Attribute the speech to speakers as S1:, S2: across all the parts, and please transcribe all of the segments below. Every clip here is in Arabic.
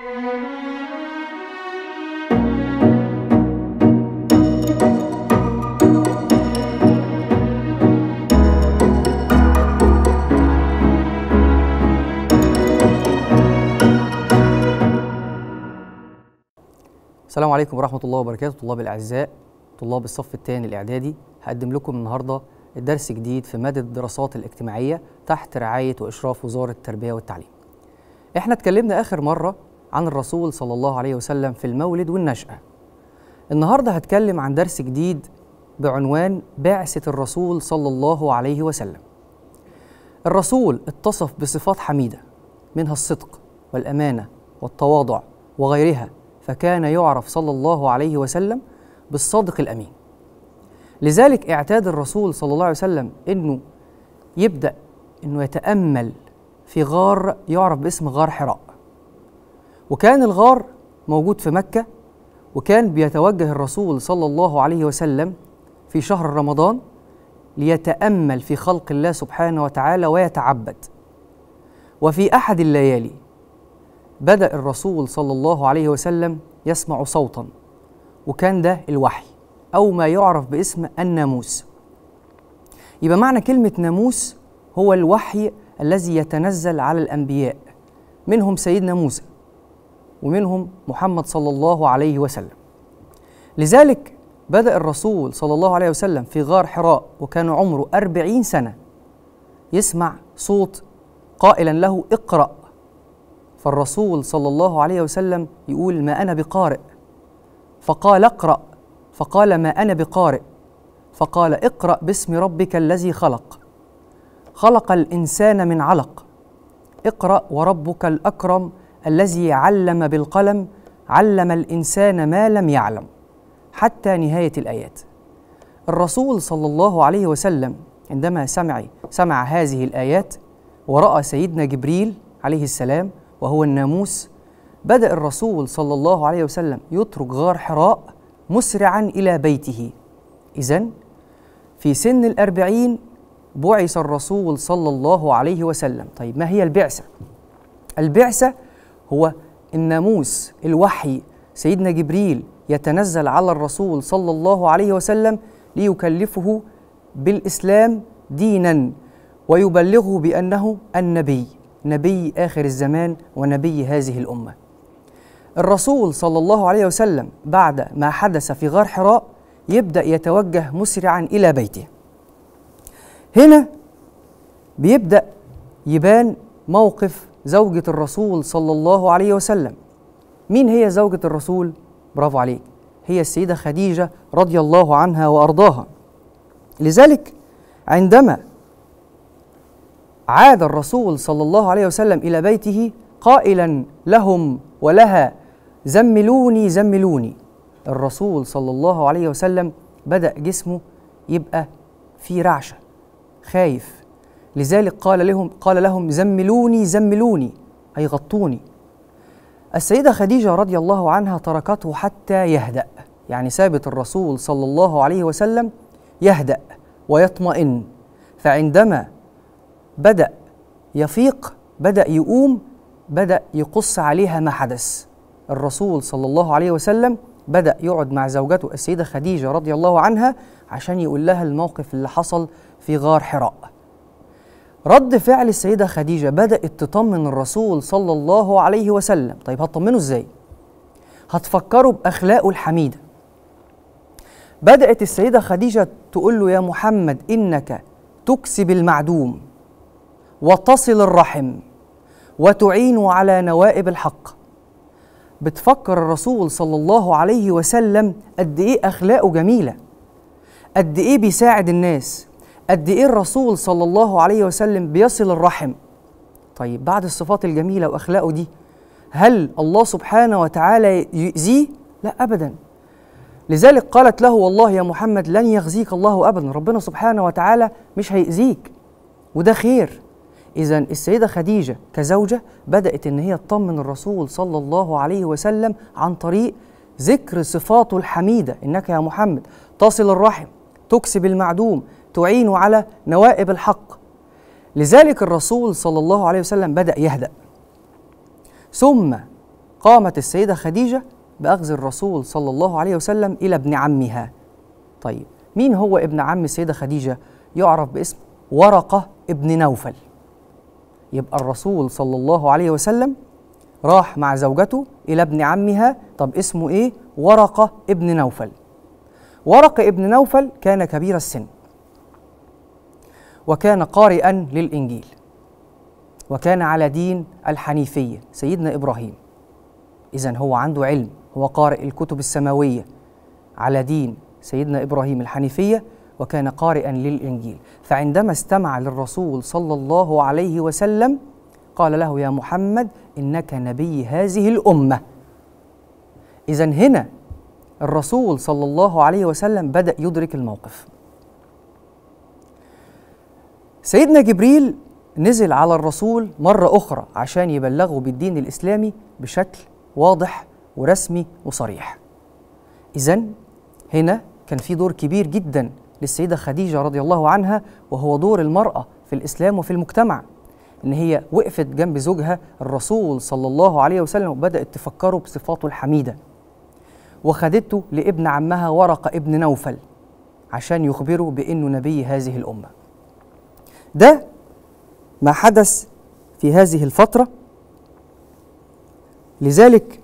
S1: السلام عليكم ورحمة الله وبركاته طلاب الأعزاء طلاب الصف الثاني الإعدادي هقدم لكم النهاردة درس جديد في مادة الدراسات الاجتماعية تحت رعاية وإشراف وزارة التربية والتعليم. إحنا اتكلمنا آخر مرة عن الرسول صلى الله عليه وسلم في المولد والنشأة. النهارده هتكلم عن درس جديد بعنوان بعثة الرسول صلى الله عليه وسلم. الرسول اتصف بصفات حميدة منها الصدق والأمانة والتواضع وغيرها فكان يعرف صلى الله عليه وسلم بالصادق الأمين. لذلك اعتاد الرسول صلى الله عليه وسلم انه يبدا انه يتامل في غار يعرف باسم غار حراء وكان الغار موجود في مكة وكان بيتوجه الرسول صلى الله عليه وسلم في شهر رمضان ليتأمل في خلق الله سبحانه وتعالى ويتعبد وفي أحد الليالي بدأ الرسول صلى الله عليه وسلم يسمع صوتا وكان ده الوحي أو ما يعرف باسم الناموس يبقى معنى كلمة ناموس هو الوحي الذي يتنزل على الأنبياء منهم سيدنا موسى ومنهم محمد صلى الله عليه وسلم لذلك بدأ الرسول صلى الله عليه وسلم في غار حراء وكان عمره أربعين سنة يسمع صوت قائلا له اقرأ فالرسول صلى الله عليه وسلم يقول ما أنا بقارئ فقال اقرأ فقال ما أنا بقارئ فقال اقرأ باسم ربك الذي خلق خلق الإنسان من علق اقرأ وربك الأكرم الذي علم بالقلم علم الانسان ما لم يعلم حتى نهايه الايات الرسول صلى الله عليه وسلم عندما سمع سمع هذه الايات وراى سيدنا جبريل عليه السلام وهو الناموس بدا الرسول صلى الله عليه وسلم يترك غار حراء مسرعا الى بيته اذا في سن الاربعين بعث الرسول صلى الله عليه وسلم طيب ما هي البعثه البعثه هو الناموس الوحي سيدنا جبريل يتنزل على الرسول صلى الله عليه وسلم ليكلفه بالاسلام دينا ويبلغه بانه النبي نبي اخر الزمان ونبي هذه الامه الرسول صلى الله عليه وسلم بعد ما حدث في غار حراء يبدا يتوجه مسرعا الى بيته هنا بيبدا يبان موقف زوجة الرسول صلى الله عليه وسلم مين هي زوجة الرسول؟ برافو عليك هي السيدة خديجة رضي الله عنها وأرضاها لذلك عندما عاد الرسول صلى الله عليه وسلم إلى بيته قائلا لهم ولها زملوني زملوني الرسول صلى الله عليه وسلم بدأ جسمه يبقى في رعشة خايف لذلك قال لهم قال لهم زملوني زملوني أي غطوني السيدة خديجة رضي الله عنها تركته حتى يهدأ يعني سابت الرسول صلى الله عليه وسلم يهدأ ويطمئن فعندما بدأ يفيق بدأ يقوم بدأ يقص عليها ما حدث الرسول صلى الله عليه وسلم بدأ يقعد مع زوجته السيدة خديجة رضي الله عنها عشان يقول لها الموقف اللي حصل في غار حراء رد فعل السيدة خديجة بدأت تطمن الرسول صلى الله عليه وسلم طيب هتطمنه ازاي؟ هتفكره بأخلاقه الحميدة بدأت السيدة خديجة تقول له يا محمد إنك تكسب المعدوم وتصل الرحم وتعين على نوائب الحق بتفكر الرسول صلى الله عليه وسلم قد ايه اخلاقه جميله قد ايه بيساعد الناس قد ايه الرسول صلى الله عليه وسلم بيصل الرحم طيب بعد الصفات الجميله واخلاقه دي هل الله سبحانه وتعالى يؤذيه لا ابدا لذلك قالت له والله يا محمد لن يخزيك الله ابدا ربنا سبحانه وتعالى مش هيأذيك وده خير اذا السيده خديجه كزوجه بدات ان هي تطمن الرسول صلى الله عليه وسلم عن طريق ذكر صفاته الحميده انك يا محمد تصل الرحم تكسب المعدوم تعين على نوائب الحق لذلك الرسول صلى الله عليه وسلم بدأ يهدأ ثم قامت السيدة خديجة بأخذ الرسول صلى الله عليه وسلم إلى ابن عمها طيب مين هو ابن عم السيدة خديجة يعرف باسم ورقة ابن نوفل يبقى الرسول صلى الله عليه وسلم راح مع زوجته إلى ابن عمها طب اسمه إيه ورقة ابن نوفل ورقة ابن نوفل كان كبير السن وكان قارئا للإنجيل وكان على دين الحنيفية سيدنا إبراهيم إذا هو عنده علم هو قارئ الكتب السماوية على دين سيدنا إبراهيم الحنيفية وكان قارئا للإنجيل فعندما استمع للرسول صلى الله عليه وسلم قال له يا محمد إنك نبي هذه الأمة إذا هنا الرسول صلى الله عليه وسلم بدأ يدرك الموقف سيدنا جبريل نزل على الرسول مرة أخرى عشان يبلغه بالدين الإسلامي بشكل واضح ورسمي وصريح إذا هنا كان في دور كبير جدا للسيدة خديجة رضي الله عنها وهو دور المرأة في الإسلام وفي المجتمع إن هي وقفت جنب زوجها الرسول صلى الله عليه وسلم وبدأت تفكره بصفاته الحميدة وخدته لابن عمها ورقة ابن نوفل عشان يخبره بأنه نبي هذه الأمة ده ما حدث في هذه الفترة لذلك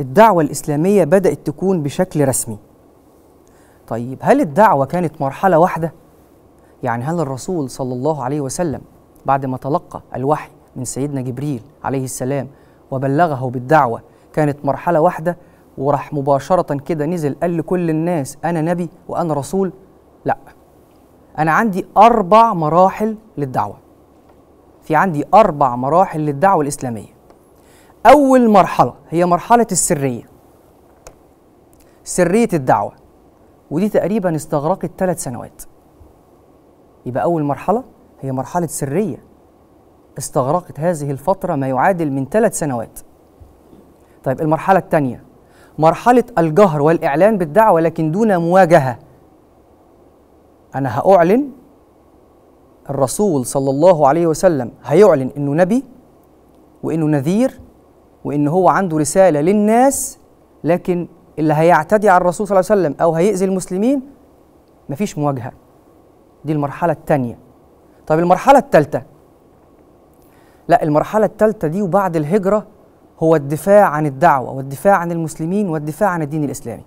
S1: الدعوة الإسلامية بدأت تكون بشكل رسمي طيب هل الدعوة كانت مرحلة واحدة؟ يعني هل الرسول صلى الله عليه وسلم بعد ما تلقى الوحي من سيدنا جبريل عليه السلام وبلغه بالدعوة كانت مرحلة واحدة وراح مباشرة كده نزل قال لكل الناس أنا نبي وأنا رسول؟ لأ انا عندي اربع مراحل للدعوه في عندي اربع مراحل للدعوه الاسلاميه اول مرحله هي مرحله السريه سريه الدعوه ودي تقريبا استغرقت ثلاث سنوات يبقى اول مرحله هي مرحله سريه استغرقت هذه الفتره ما يعادل من ثلاث سنوات طيب المرحله الثانيه مرحله الجهر والاعلان بالدعوه لكن دون مواجهه انا هاعلن الرسول صلى الله عليه وسلم هيعلن انه نبي وانه نذير وان هو عنده رساله للناس لكن اللي هيعتدي على الرسول صلى الله عليه وسلم او هيأذي المسلمين مفيش مواجهه دي المرحله الثانيه طب المرحله الثالثه لا المرحله الثالثه دي وبعد الهجره هو الدفاع عن الدعوه والدفاع عن المسلمين والدفاع عن الدين الاسلامي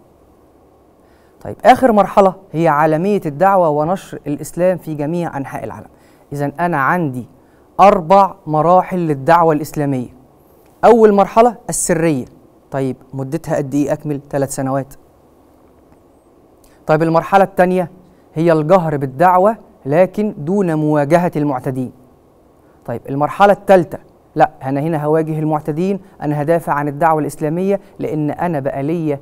S1: طيب آخر مرحلة هي عالمية الدعوة ونشر الإسلام في جميع أنحاء العالم إذا أنا عندي أربع مراحل للدعوة الإسلامية أول مرحلة السرية طيب مدتها قد إيه أكمل ثلاث سنوات طيب المرحلة الثانية هي الجهر بالدعوة لكن دون مواجهة المعتدين طيب المرحلة الثالثة لا أنا هنا هواجه المعتدين أنا هدافع عن الدعوة الإسلامية لأن أنا بقى ليا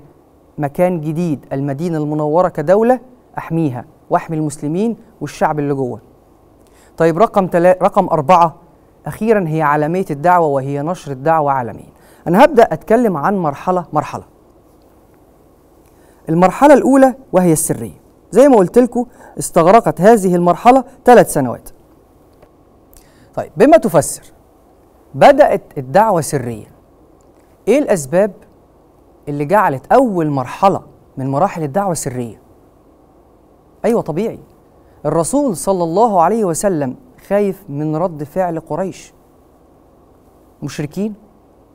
S1: مكان جديد المدينة المنورة كدولة أحميها وأحمي المسلمين والشعب اللي جوه طيب رقم تلا... رقم أربعة أخيرا هي عالمية الدعوة وهي نشر الدعوة عالميا أنا هبدأ أتكلم عن مرحلة مرحلة المرحلة الأولى وهي السرية زي ما قلت لكم استغرقت هذه المرحلة ثلاث سنوات طيب بما تفسر بدأت الدعوة سريا إيه الأسباب اللي جعلت أول مرحلة من مراحل الدعوة سرية أيوة طبيعي الرسول صلى الله عليه وسلم خايف من رد فعل قريش مشركين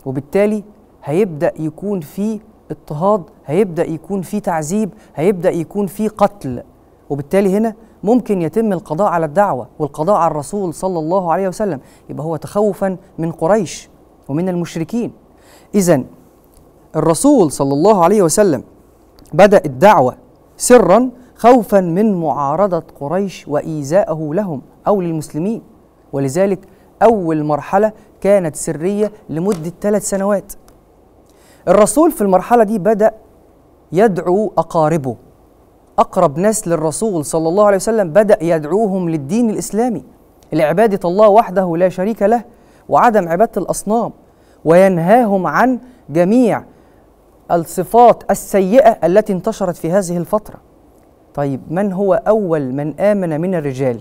S1: وبالتالي هيبدأ يكون في اضطهاد هيبدأ يكون في تعذيب هيبدأ يكون في قتل وبالتالي هنا ممكن يتم القضاء على الدعوة والقضاء على الرسول صلى الله عليه وسلم يبقى هو تخوفا من قريش ومن المشركين إذا الرسول صلى الله عليه وسلم بدأ الدعوة سرا خوفا من معارضة قريش وإيذائه لهم أو للمسلمين ولذلك أول مرحلة كانت سرية لمدة ثلاث سنوات الرسول في المرحلة دي بدأ يدعو أقاربه أقرب ناس للرسول صلى الله عليه وسلم بدأ يدعوهم للدين الإسلامي لعبادة الله وحده لا شريك له وعدم عبادة الأصنام وينهاهم عن جميع الصفات السيئة التي انتشرت في هذه الفترة طيب من هو أول من آمن من الرجال؟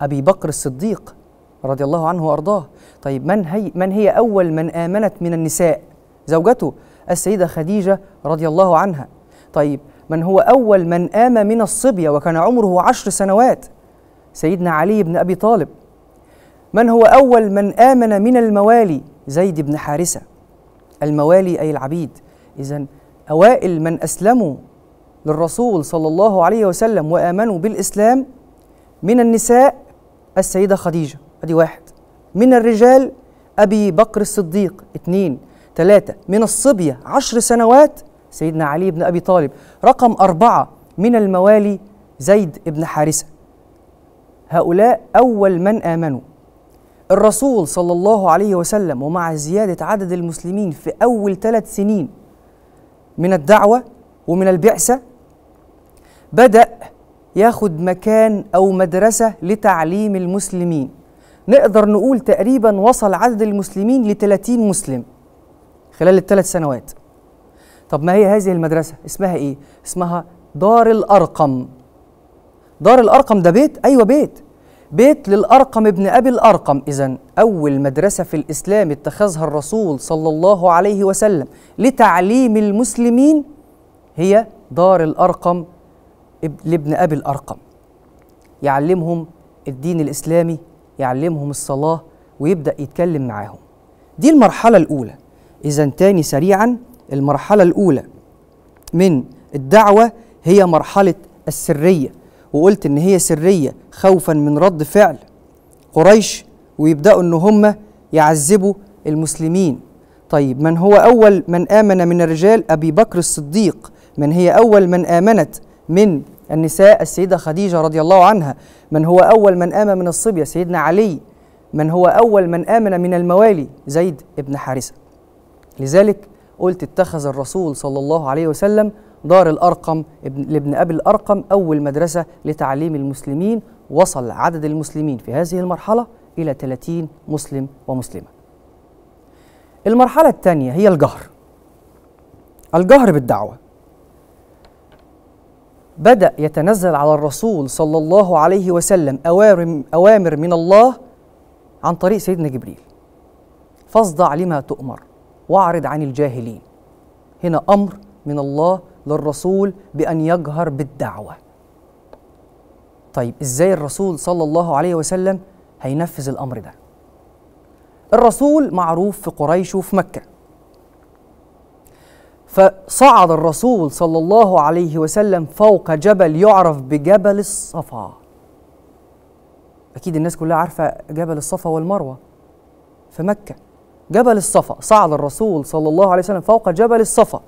S1: أبي بكر الصديق رضي الله عنه وأرضاه طيب من هي, من هي أول من آمنت من النساء؟ زوجته السيدة خديجة رضي الله عنها طيب من هو أول من آم من الصبية وكان عمره عشر سنوات سيدنا علي بن أبي طالب من هو أول من آمن من الموالي زيد بن حارثة الموالي أي العبيد إذا أوائل من أسلموا للرسول صلى الله عليه وسلم وآمنوا بالإسلام من النساء السيدة خديجة أدي واحد من الرجال أبي بكر الصديق اثنين ثلاثة من الصبية عشر سنوات سيدنا علي بن أبي طالب رقم أربعة من الموالي زيد بن حارثة هؤلاء أول من آمنوا الرسول صلى الله عليه وسلم ومع زيادة عدد المسلمين في أول ثلاث سنين من الدعوة ومن البعثة بدأ ياخد مكان أو مدرسة لتعليم المسلمين نقدر نقول تقريبا وصل عدد المسلمين ل 30 مسلم خلال الثلاث سنوات طب ما هي هذه المدرسة؟ اسمها إيه؟ اسمها دار الأرقم دار الأرقم ده بيت؟ أيوة بيت بيت للأرقم ابن أبي الأرقم إذا أول مدرسة في الإسلام اتخذها الرسول صلى الله عليه وسلم لتعليم المسلمين هي دار الأرقم لابن أبي الأرقم يعلمهم الدين الإسلامي يعلمهم الصلاة ويبدأ يتكلم معاهم دي المرحلة الأولى إذا تاني سريعا المرحلة الأولى من الدعوة هي مرحلة السرية وقلت ان هي سريه خوفا من رد فعل قريش ويبداوا ان هم يعذبوا المسلمين طيب من هو اول من امن من الرجال ابي بكر الصديق من هي اول من امنت من النساء السيده خديجه رضي الله عنها من هو اول من امن من الصبيه سيدنا علي من هو اول من امن من الموالي زيد بن حارثه لذلك قلت اتخذ الرسول صلى الله عليه وسلم دار الأرقم لابن أبي الأرقم أول مدرسة لتعليم المسلمين وصل عدد المسلمين في هذه المرحلة إلى 30 مسلم ومسلمة المرحلة الثانية هي الجهر الجهر بالدعوة بدأ يتنزل على الرسول صلى الله عليه وسلم أوامر من الله عن طريق سيدنا جبريل فاصدع لما تؤمر واعرض عن الجاهلين هنا أمر من الله للرسول بأن يجهر بالدعوة طيب إزاي الرسول صلى الله عليه وسلم هينفذ الأمر ده الرسول معروف في قريش وفي مكة فصعد الرسول صلى الله عليه وسلم فوق جبل يعرف بجبل الصفا أكيد الناس كلها عارفة جبل الصفا والمروة في مكة جبل الصفا صعد الرسول صلى الله عليه وسلم فوق جبل الصفا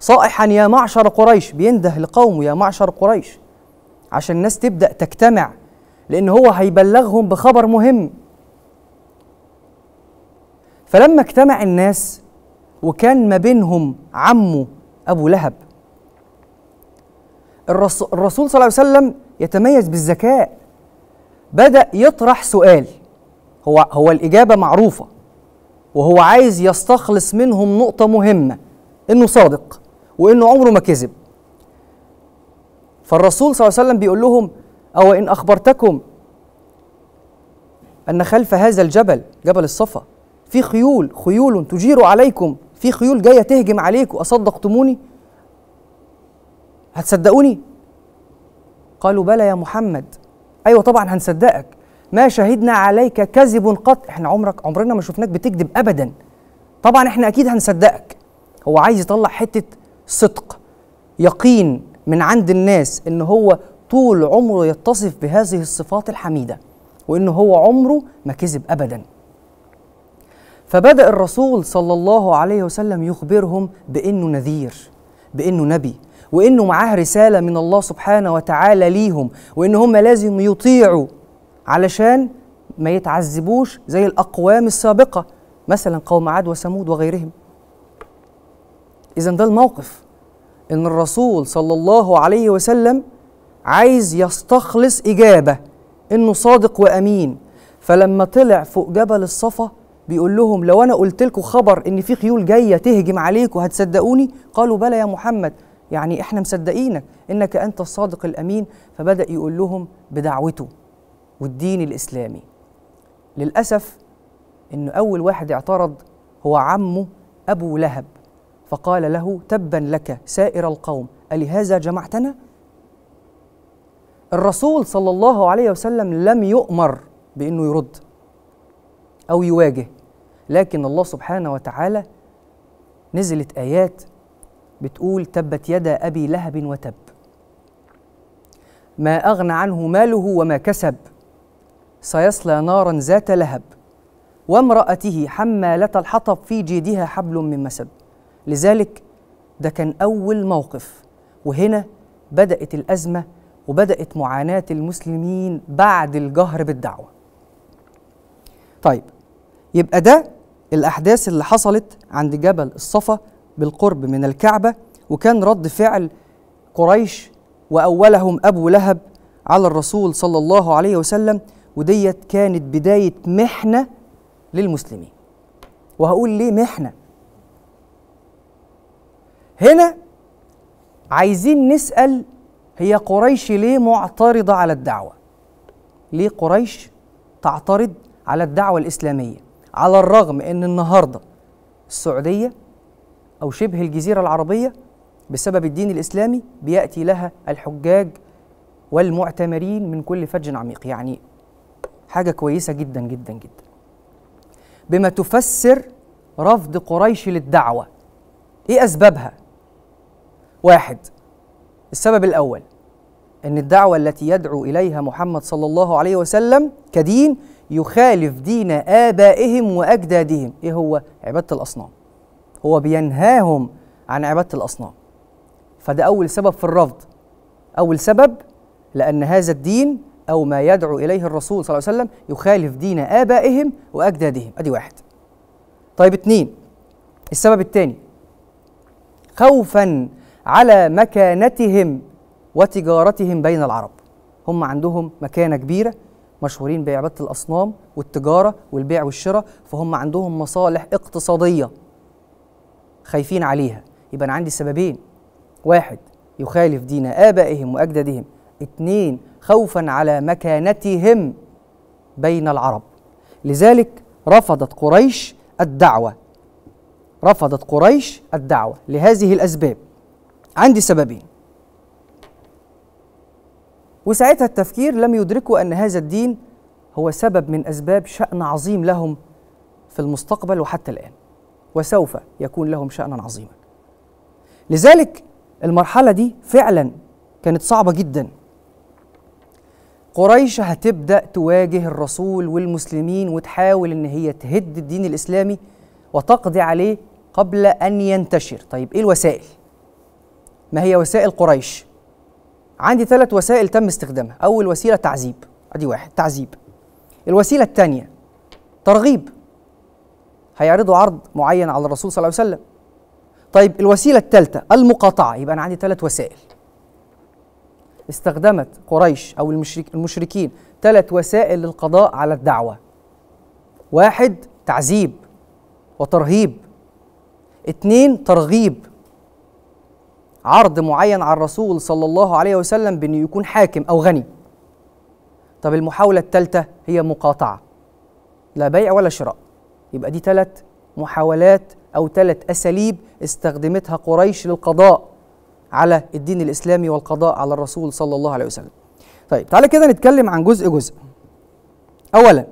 S1: صائحا يا معشر قريش بينده لقومه يا معشر قريش عشان الناس تبدا تجتمع لان هو هيبلغهم بخبر مهم فلما اجتمع الناس وكان ما بينهم عمه ابو لهب الرسول صلى الله عليه وسلم يتميز بالذكاء بدا يطرح سؤال هو هو الاجابه معروفه وهو عايز يستخلص منهم نقطه مهمه انه صادق وانه عمره ما كذب فالرسول صلى الله عليه وسلم بيقول لهم او ان اخبرتكم ان خلف هذا الجبل جبل الصفا في خيول خيول تجير عليكم في خيول جايه تهجم عليكم اصدقتموني هتصدقوني قالوا بلى يا محمد ايوه طبعا هنصدقك ما شهدنا عليك كذب قط احنا عمرك عمرنا ما شفناك بتكذب ابدا طبعا احنا اكيد هنصدقك هو عايز يطلع حته صدق يقين من عند الناس ان هو طول عمره يتصف بهذه الصفات الحميده وان هو عمره ما كذب ابدا فبدا الرسول صلى الله عليه وسلم يخبرهم بانه نذير بانه نبي وانه معاه رساله من الله سبحانه وتعالى ليهم وان هم لازم يطيعوا علشان ما يتعذبوش زي الاقوام السابقه مثلا قوم عاد وثمود وغيرهم إذا ده الموقف إن الرسول صلى الله عليه وسلم عايز يستخلص إجابة إنه صادق وأمين فلما طلع فوق جبل الصفا بيقول لهم لو أنا قلت لكم خبر إن في خيول جاية تهجم عليكم هتصدقوني قالوا بلى يا محمد يعني إحنا مصدقينك إنك أنت الصادق الأمين فبدأ يقول لهم بدعوته والدين الإسلامي للأسف إن أول واحد اعترض هو عمه أبو لهب فقال له تبا لك سائر القوم ألهذا جمعتنا؟ الرسول صلى الله عليه وسلم لم يؤمر بأنه يرد أو يواجه لكن الله سبحانه وتعالى نزلت آيات بتقول تبت يدا أبي لهب وتب ما أغنى عنه ماله وما كسب سيصلى نارا ذات لهب وامرأته حمالة الحطب في جيدها حبل من مسد لذلك ده كان أول موقف وهنا بدأت الأزمة وبدأت معاناة المسلمين بعد الجهر بالدعوة طيب يبقى ده الأحداث اللي حصلت عند جبل الصفا بالقرب من الكعبة وكان رد فعل قريش وأولهم أبو لهب على الرسول صلى الله عليه وسلم وديت كانت بداية محنة للمسلمين وهقول ليه محنة هنا عايزين نسأل هي قريش ليه معترضة على الدعوة؟ ليه قريش تعترض على الدعوة الإسلامية؟ على الرغم أن النهاردة السعودية أو شبه الجزيرة العربية بسبب الدين الإسلامي بيأتي لها الحجاج والمعتمرين من كل فج عميق يعني حاجة كويسة جدا جدا جدا بما تفسر رفض قريش للدعوة إيه أسبابها؟ واحد السبب الأول أن الدعوة التي يدعو إليها محمد صلى الله عليه وسلم كدين يخالف دين آبائهم وأجدادهم إيه هو؟ عبادة الأصنام هو بينهاهم عن عبادة الأصنام فده أول سبب في الرفض أول سبب لأن هذا الدين أو ما يدعو إليه الرسول صلى الله عليه وسلم يخالف دين آبائهم وأجدادهم أدي واحد طيب اتنين السبب الثاني خوفا على مكانتهم وتجارتهم بين العرب هم عندهم مكانة كبيرة مشهورين بعبادة الأصنام والتجارة والبيع والشراء فهم عندهم مصالح اقتصادية خايفين عليها يبقى أنا عندي سببين واحد يخالف دين آبائهم وأجدادهم اثنين خوفا على مكانتهم بين العرب لذلك رفضت قريش الدعوة رفضت قريش الدعوة لهذه الأسباب عندي سببين وساعتها التفكير لم يدركوا أن هذا الدين هو سبب من أسباب شأن عظيم لهم في المستقبل وحتى الآن وسوف يكون لهم شأنا عظيما لذلك المرحلة دي فعلا كانت صعبة جدا قريش هتبدأ تواجه الرسول والمسلمين وتحاول إن هي تهد الدين الإسلامي وتقضي عليه قبل أن ينتشر طيب إيه الوسائل ما هي وسائل قريش عندي ثلاث وسائل تم استخدامها أول وسيلة تعذيب أدي واحد تعذيب الوسيلة الثانية ترغيب هيعرضوا عرض معين على الرسول صلى الله عليه وسلم طيب الوسيلة الثالثة المقاطعة يبقى أنا عندي ثلاث وسائل استخدمت قريش أو المشرك المشركين ثلاث وسائل للقضاء على الدعوة واحد تعذيب وترهيب اثنين ترغيب عرض معين على الرسول صلى الله عليه وسلم بأنه يكون حاكم أو غني طب المحاولة الثالثة هي مقاطعة لا بيع ولا شراء يبقى دي ثلاث محاولات أو ثلاث أساليب استخدمتها قريش للقضاء على الدين الإسلامي والقضاء على الرسول صلى الله عليه وسلم طيب تعالى كده نتكلم عن جزء جزء أولا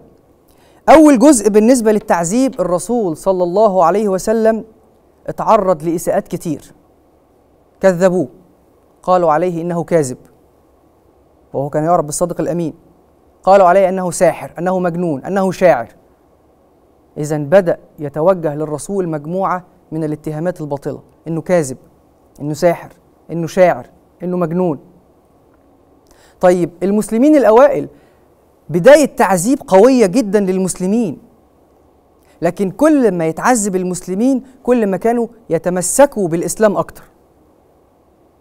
S1: أول جزء بالنسبة للتعذيب الرسول صلى الله عليه وسلم اتعرض لإساءات كتير كذبوه قالوا عليه انه كاذب وهو كان يعرف بالصادق الامين قالوا عليه انه ساحر انه مجنون انه شاعر اذا بدا يتوجه للرسول مجموعه من الاتهامات الباطله انه كاذب انه ساحر انه شاعر انه مجنون طيب المسلمين الاوائل بدايه تعذيب قويه جدا للمسلمين لكن كل ما يتعذب المسلمين كل ما كانوا يتمسكوا بالاسلام اكتر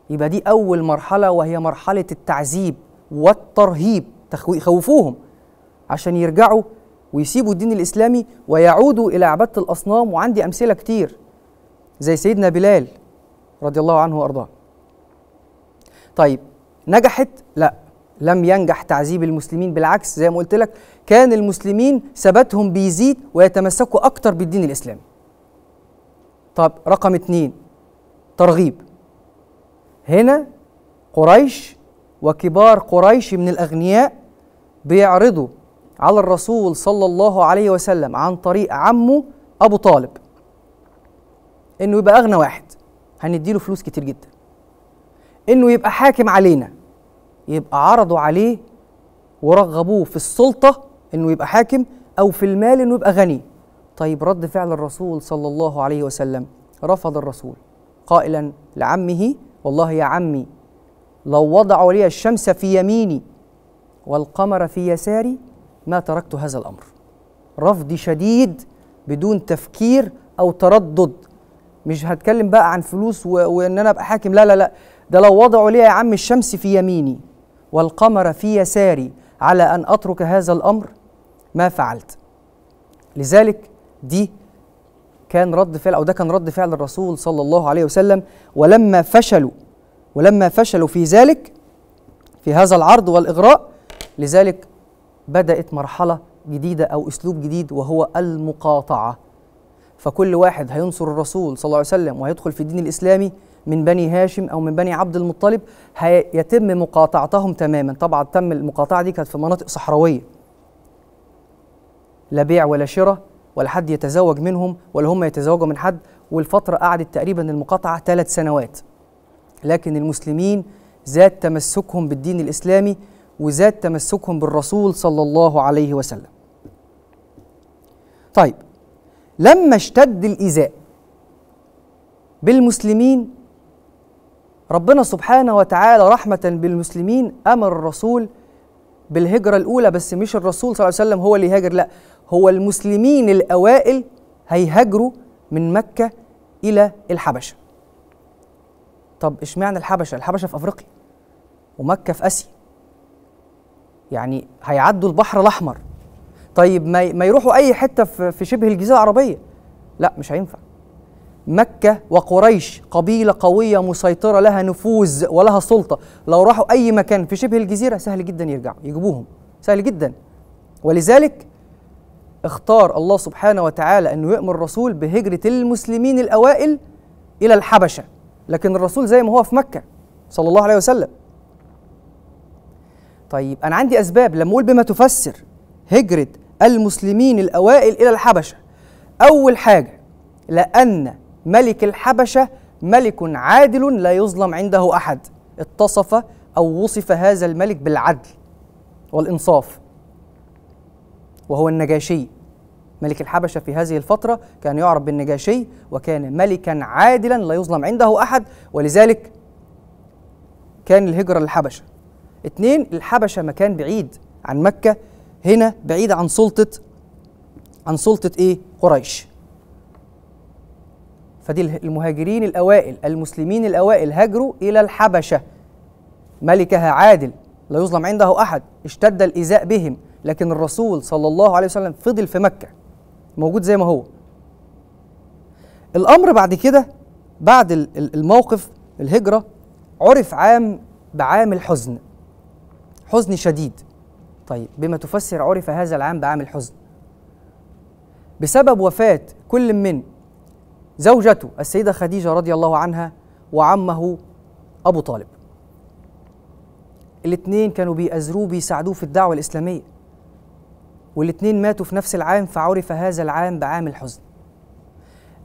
S1: يبقى دي أول مرحلة وهي مرحلة التعذيب والترهيب يخوفوهم عشان يرجعوا ويسيبوا الدين الإسلامي ويعودوا إلى عبادة الأصنام وعندي أمثلة كتير زي سيدنا بلال رضي الله عنه وأرضاه طيب نجحت؟ لا لم ينجح تعذيب المسلمين بالعكس زي ما قلت لك كان المسلمين ثباتهم بيزيد ويتمسكوا أكتر بالدين الإسلامي طب رقم اتنين ترغيب هنا قريش وكبار قريش من الأغنياء بيعرضوا على الرسول صلى الله عليه وسلم عن طريق عمه أبو طالب إنه يبقى أغنى واحد هنديله فلوس كتير جدا إنه يبقى حاكم علينا يبقى عرضوا عليه ورغبوه في السلطة إنه يبقى حاكم أو في المال إنه يبقى غني طيب رد فعل الرسول صلى الله عليه وسلم رفض الرسول قائلا لعمه والله يا عمي لو وضعوا لي الشمس في يميني والقمر في يساري ما تركت هذا الامر رفضي شديد بدون تفكير او تردد مش هتكلم بقى عن فلوس و... وان انا ابقى حاكم لا لا لا ده لو وضعوا لي يا عم الشمس في يميني والقمر في يساري على ان اترك هذا الامر ما فعلت لذلك دي كان رد فعل او ده كان رد فعل الرسول صلى الله عليه وسلم ولما فشلوا ولما فشلوا في ذلك في هذا العرض والاغراء لذلك بدات مرحله جديده او اسلوب جديد وهو المقاطعه فكل واحد هينصر الرسول صلى الله عليه وسلم وهيدخل في الدين الاسلامي من بني هاشم او من بني عبد المطلب هيتم مقاطعتهم تماما طبعا تم المقاطعه دي كانت في مناطق صحراويه لا بيع ولا شراء ولا حد يتزوج منهم ولا هم يتزوجوا من حد والفترة قعدت تقريبا المقاطعة ثلاث سنوات لكن المسلمين زاد تمسكهم بالدين الإسلامي وزاد تمسكهم بالرسول صلى الله عليه وسلم طيب لما اشتد الإيذاء بالمسلمين ربنا سبحانه وتعالى رحمة بالمسلمين أمر الرسول بالهجرة الأولى بس مش الرسول صلى الله عليه وسلم هو اللي هاجر لا هو المسلمين الأوائل هيهاجروا من مكة إلى الحبشة طب إشمعنى الحبشة؟ الحبشة في أفريقيا ومكة في آسيا يعني هيعدوا البحر الأحمر طيب ما, ما يروحوا أي حتة في شبه الجزيرة العربية لا مش هينفع مكة وقريش قبيلة قوية مسيطرة لها نفوذ ولها سلطة لو راحوا أي مكان في شبه الجزيرة سهل جدا يرجعوا يجيبوهم سهل جدا ولذلك اختار الله سبحانه وتعالى انه يامر الرسول بهجره المسلمين الاوائل الى الحبشه لكن الرسول زي ما هو في مكه صلى الله عليه وسلم طيب انا عندي اسباب لما اقول بما تفسر هجره المسلمين الاوائل الى الحبشه اول حاجه لان ملك الحبشه ملك عادل لا يظلم عنده احد اتصف او وصف هذا الملك بالعدل والانصاف وهو النجاشي ملك الحبشة في هذه الفترة كان يعرف بالنجاشي وكان ملكا عادلا لا يظلم عنده أحد ولذلك كان الهجرة للحبشة اتنين الحبشة مكان بعيد عن مكة هنا بعيد عن سلطة عن سلطة إيه قريش فدي المهاجرين الأوائل المسلمين الأوائل هاجروا إلى الحبشة ملكها عادل لا يظلم عنده أحد اشتد الإيذاء بهم لكن الرسول صلى الله عليه وسلم فضل في مكة موجود زي ما هو الامر بعد كده بعد الموقف الهجره عرف عام بعام الحزن حزن شديد طيب بما تفسر عرف هذا العام بعام الحزن بسبب وفاة كل من زوجته السيدة خديجة رضي الله عنها وعمه أبو طالب الاتنين كانوا بيأزروه بيساعدوه في الدعوة الإسلامية والاثنين ماتوا في نفس العام فعرف هذا العام بعام الحزن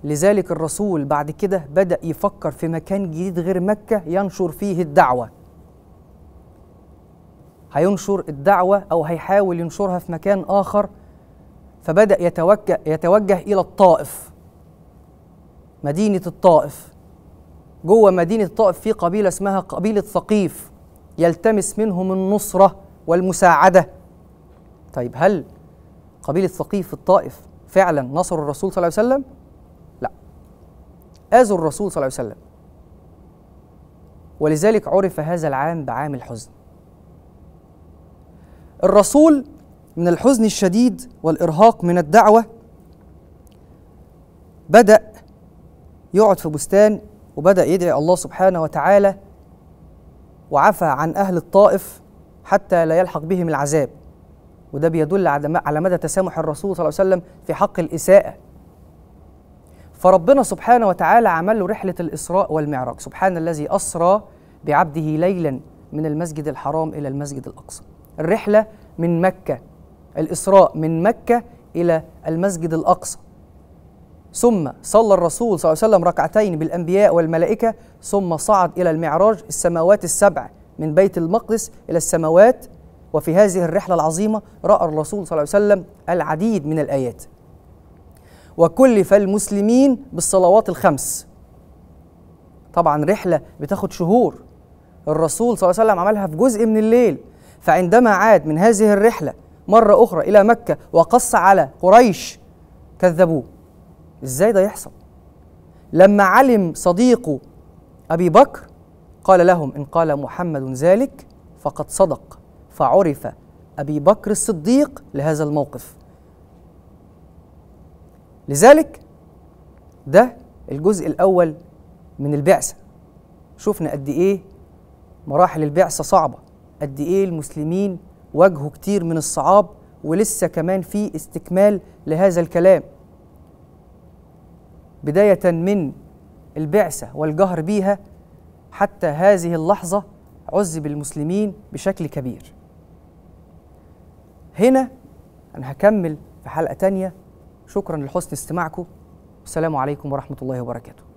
S1: لذلك الرسول بعد كده بدأ يفكر في مكان جديد غير مكة ينشر فيه الدعوة هينشر الدعوة أو هيحاول ينشرها في مكان آخر فبدأ يتوجه, يتوجه إلى الطائف مدينة الطائف جوه مدينة الطائف في قبيلة اسمها قبيلة ثقيف يلتمس منهم النصرة والمساعدة طيب هل قبيلة ثقيف في الطائف فعلا نصروا الرسول صلى الله عليه وسلم؟ لا آذوا الرسول صلى الله عليه وسلم ولذلك عرف هذا العام بعام الحزن الرسول من الحزن الشديد والإرهاق من الدعوة بدأ يقعد في بستان وبدأ يدعي الله سبحانه وتعالى وعفى عن أهل الطائف حتى لا يلحق بهم العذاب وده بيدل على مدى تسامح الرسول صلى الله عليه وسلم في حق الإساءة فربنا سبحانه وتعالى عمل له رحلة الإسراء والمعراج سبحان الذي أسرى بعبده ليلا من المسجد الحرام إلى المسجد الأقصى الرحلة من مكة الإسراء من مكة إلى المسجد الأقصى ثم صلى الرسول صلى الله عليه وسلم ركعتين بالأنبياء والملائكة ثم صعد إلى المعراج السماوات السبع من بيت المقدس إلى السماوات وفي هذه الرحلة العظيمة رأى الرسول صلى الله عليه وسلم العديد من الآيات وكلف المسلمين بالصلوات الخمس طبعا رحلة بتاخد شهور الرسول صلى الله عليه وسلم عملها في جزء من الليل فعندما عاد من هذه الرحلة مرة أخرى إلى مكة وقص على قريش كذبوه إزاي ده يحصل لما علم صديقه أبي بكر قال لهم إن قال محمد ذلك فقد صدق فعرف أبي بكر الصديق لهذا الموقف لذلك ده الجزء الأول من البعثة شفنا قد إيه مراحل البعثة صعبة قد إيه المسلمين واجهوا كتير من الصعاب ولسه كمان في استكمال لهذا الكلام بداية من البعثة والجهر بيها حتى هذه اللحظة عذب المسلمين بشكل كبير هنا أنا هكمل في حلقة تانية شكرا لحسن استماعكم والسلام عليكم ورحمة الله وبركاته